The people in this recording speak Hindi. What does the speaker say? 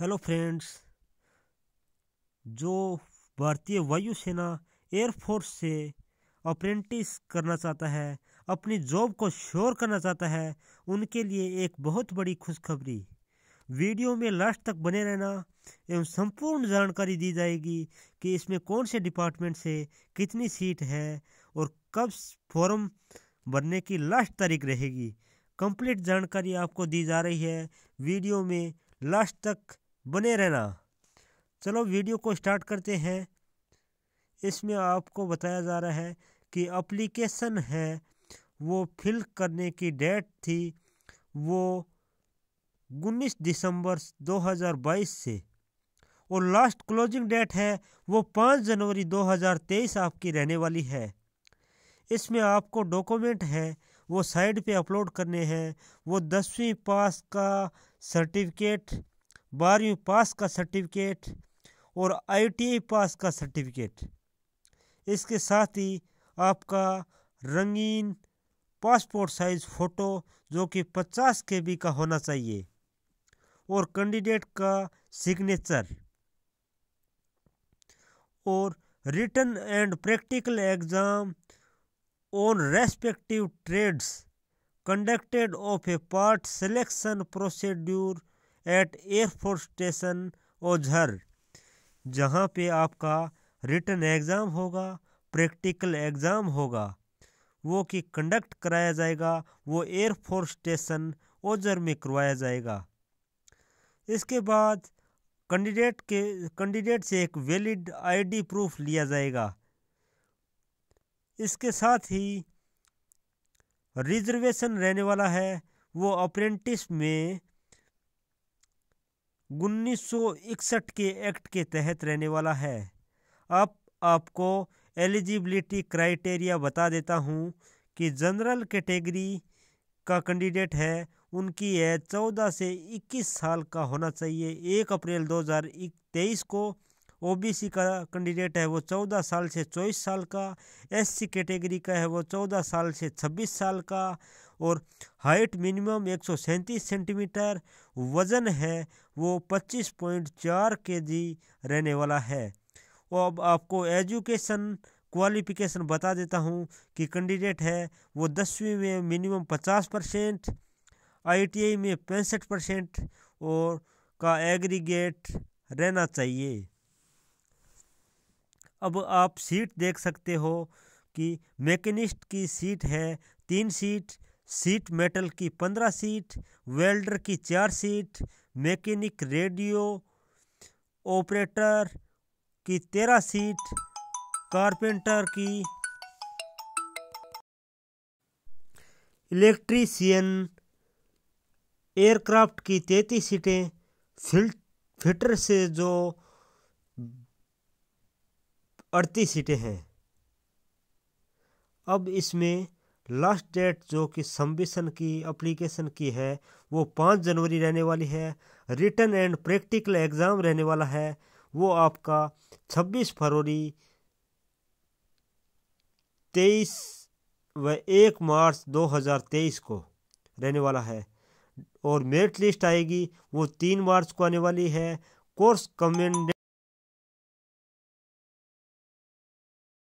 हेलो फ्रेंड्स जो भारतीय वायुसेना एयरफोर्स से अप्रेंटिस करना चाहता है अपनी जॉब को श्योर करना चाहता है उनके लिए एक बहुत बड़ी खुशखबरी वीडियो में लास्ट तक बने रहना एवं संपूर्ण जानकारी दी जाएगी कि इसमें कौन से डिपार्टमेंट से कितनी सीट है और कब फॉर्म भरने की लास्ट तारीख रहेगी कंप्लीट जानकारी आपको दी जा रही है वीडियो में लास्ट तक बने रहना चलो वीडियो को स्टार्ट करते हैं इसमें आपको बताया जा रहा है कि अप्लीकेशन है वो फिल करने की डेट थी वो उन्नीस दिसंबर 2022 से और लास्ट क्लोजिंग डेट है वो पाँच जनवरी 2023 आपकी रहने वाली है इसमें आपको डॉक्यूमेंट है वो साइट पे अपलोड करने हैं वो दसवीं पास का सर्टिफिकेट बारहवीं पास का सर्टिफिकेट और आईटीआई पास का सर्टिफिकेट इसके साथ ही आपका रंगीन पासपोर्ट साइज फ़ोटो जो कि पचास के बी का होना चाहिए और कैंडिडेट का सिग्नेचर और written and practical exam on respective trades conducted of a part selection procedure at Air Force Station Ojhar जहाँ पे आपका रिटर्न एग्ज़ाम होगा प्रैक्टिकल एग्ज़ाम होगा वो कि कंडक्ट कराया जाएगा वो एयरफोर्स स्टेशन ओझर में करवाया जाएगा इसके बाद कैंडिडेट के कैंडिडेट से एक वैलिड आईडी प्रूफ लिया जाएगा इसके साथ ही रिजर्वेशन रहने वाला है वो अप्रेंटिस में 1961 के एक्ट के तहत रहने वाला है अब आपको एलिजिबिलिटी क्राइटेरिया बता देता हूँ कि जनरल कैटेगरी का कैंडिडेट है उनकी है चौदह से इक्कीस साल का होना चाहिए एक अप्रैल दो हज़ार तेईस को ओबीसी का कैंडिडेट है वो चौदह साल से चौबीस साल का एससी कैटेगरी का है वो चौदह साल से छब्बीस साल का और हाइट मिनिमम एक सेंटीमीटर वज़न है वो 25.4 जी रहने वाला है और अब आपको एजुकेशन क्वालिफिकेशन बता देता हूँ कि कैंडिडेट है वो दसवीं में मिनिमम 50 परसेंट आई में पैंसठ परसेंट और का एग्रीगेट रहना चाहिए अब आप सीट देख सकते हो कि मैकेनिस्ट की सीट है तीन सीट सीट मेटल की पंद्रह सीट वेल्डर की चार सीट मैकेनिक रेडियो ऑपरेटर की तेरह सीट कारपेंटर की इलेक्ट्रीशियन एयरक्राफ्ट की तैतीस सीटें फिटर से जो अड़तीस सीटें हैं अब इसमें लास्ट डेट जो कि सबमिशन की अप्लीकेशन की है वो पाँच जनवरी रहने वाली है रिटर्न एंड प्रैक्टिकल एग्ज़ाम रहने वाला है वो आपका छब्बीस फरवरी तेईस व एक मार्च 2023 को रहने वाला है और मेरिट लिस्ट आएगी वो तीन मार्च को आने वाली है कोर्स कमेंड